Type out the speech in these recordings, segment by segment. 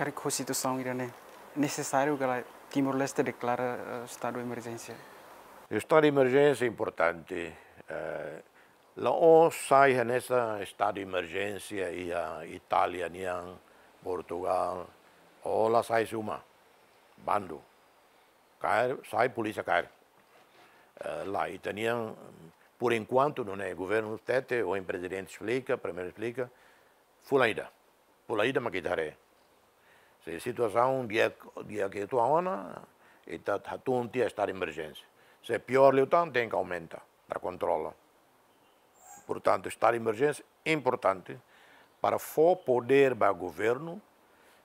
marcar Constituição iraniana. É necessário que Timor-Leste declare eh, estado de emergência. O estado de emergência é importante. Uh, a ONU sai nessa estado de emergência e a Itália, Portugal, lá sai uma, bando. Cair, sai polícia, cair. Uh, eh, lá, e tenham por enquanto, não é governo tete, o presidente explica, primeiro explica, fulaida, fulaida maquitaré. Se situação um dia, dia que tu ona, está hatun a estar emergência. Se é pior tanto tem que aumentar, para controla. Portanto, estar emergência é importante para for poder para o governo,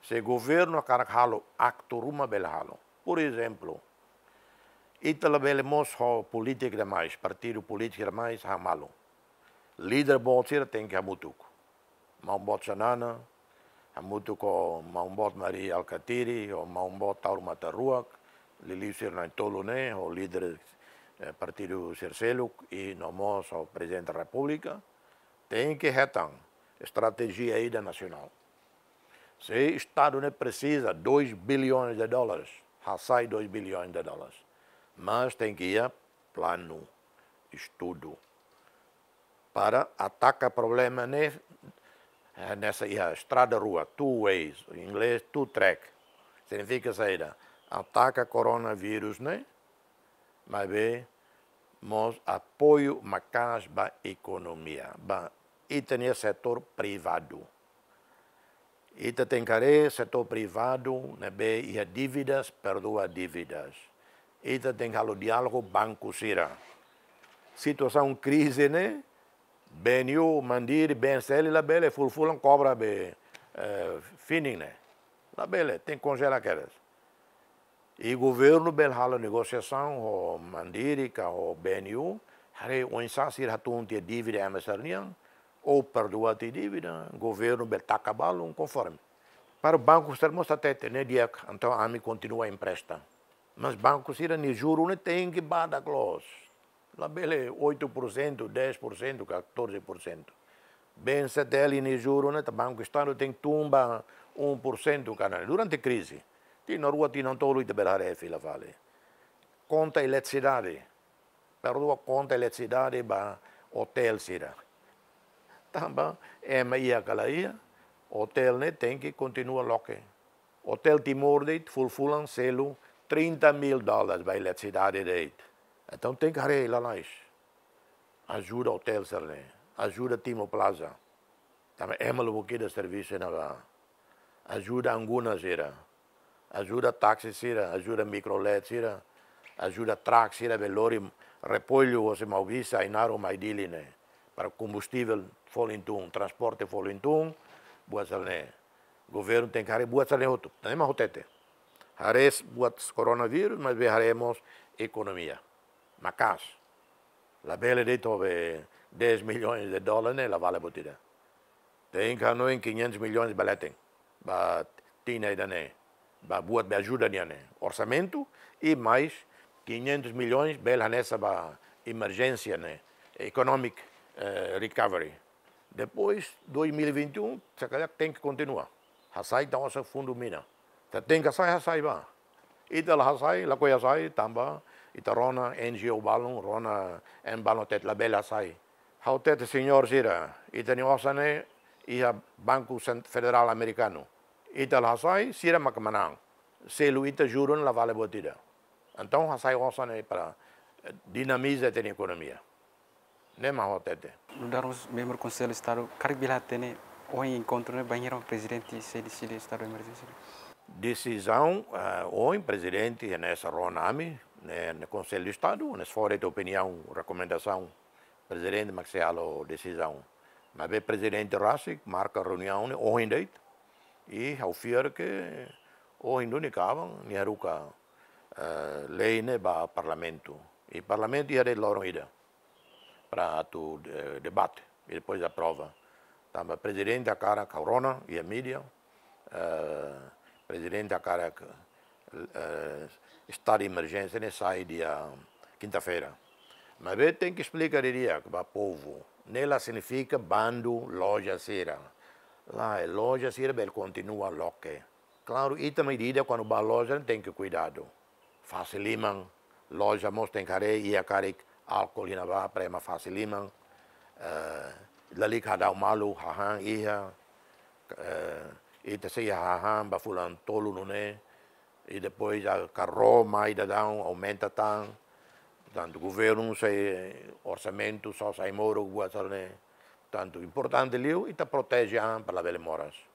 se o governo acto actoruma belhalo. Por exemplo, Itala belemos ho política demais, partido político demais, malo Líder bom tem que amutuco. Mão bom sanana, muito com mutuko maumbot Maria Alcatiri, ou maumbot Tauro Matarruac, Lilício Hernaitolune, o líder do eh, partido Cercelo, e nomos o presidente da República, tem que retar estratégia ida nacional. Se o Estado não precisa 2 bilhões de dólares, sai 2 bilhões de dólares. Mas tem que ir plano, estudo, para atacar problema é, nessa a estrada rua, two ways, em inglês two track. Significa saída. Ataca coronavírus, né? Mas bem, mas apoio macas para economia, para o setor privado. Ita tem care setor privado, né, bem, e dívidas, perdoa dívidas. Ita tem halo diálogo banco sira. Situação crise, né? Mandir, Mandiri, Bencel e Labele, Fulfulan, Cobra, be, uh, é, Finin, né? Labele, tem que congelar aquelas. E o governo belhala negociação, o Mandiri, o Benio, re o insasir hatun te dívida é mesarnian, ou perdoa te dívida, o governo belta tá cabalo, conforme. Para o banco, estar mostra tete, né, Diak? Então, a mim continua a empresta. Mas banco, se era juro, não né, tem que bada close. Labele 8%, 10%, 14%. Bem, CTL e juro, né? O Banco Estado tem tumba 1% canal. Durante a crise, tem na rua não todo o Berharef, lá vale. Conta eletricidade. Perdoa conta eletricidade para hotel, será. Também, é meia calaia, hotel né, tem que continuar loque. Hotel Timor, de fulfulan selo 30 mil dólares para a eletricidade, deito. Então tem carei lá nós. Ajuda hotel Serlém, ajuda Timo Plaza. Também é uma boquinha de serviço na lá. Ajuda Anguna Zira, ajuda táxi Zira, ajuda microlet Zira, ajuda track Zira, velori, repolho, você malvisa, inaro, maidiline. Né? Para combustível, folintum, transporte, folintum, boa Serlém. Governo tem carei, boa Serlém, outro. Não é mais rotete. Harés, boa coronavírus, mas veremos economia na a La de dit, houve 10 milhões de dólares la vale botida. Tem que não em 500 milhões de baletem. para tina e dané. Ba boa me ajuda niane. Orçamento e mais 500 milhões bela nessa ba emergência, né? Economic eh, recovery. Depois, 2021, se calhar tem que continuar. Hasai da nossa fundo mina. Tem que sair, Hasai vai. E da Hasai, lá coia sai, também. Ita rona NGO balon, rona en balon tet la bela sai. Hautet signor sira, ita ni osane ia Banco Federal Americano. Ita la sai sira se Selu ita jurun la vale botida. Então hasai osane para eh, dinamiza teni economia. nem Nema hotete. Lutar os membro do Conselho de Estado, bilhete tene o encontro ne né? banheiro presidente se decide é estado de emergência. Né? Decisão, uh, eh, o presidente é nessa Ronami, né, no Conselho de Estado, se for de opinião, recomendação, presidente Maxial ou decisão. Mas o presidente Rassic marca a reunião dia e ao fim que hoje não acabam, nem aruca eh, lei né, para o parlamento. E eh, o parlamento ia de Loron Ida para o debate e depois aprova. Então, o presidente a cara Corona e a mídia, o eh, presidente a cara uh, eh, estado de emergência nem sai dia quinta-feira. Mas eu tenho que explicar diria, para o povo. Nela significa bando, loja, cera. Lá é loja, cera, ele continua loque. Claro, e também diria quando vai loja tem que cuidado. Faciliman, loja mostra em care e a care álcool e navá, prema é faciliman. Uh, eh, Lali cada um malu, hahan, iha. Uh, e te sei hahan, bafulan tolo, não é? e depois a, a Roma ainda dá aumenta tanto. Portanto, o governo sei, orçamento só sai moro, guazzarne. Portanto, é importante ali e te protege a para a Moras.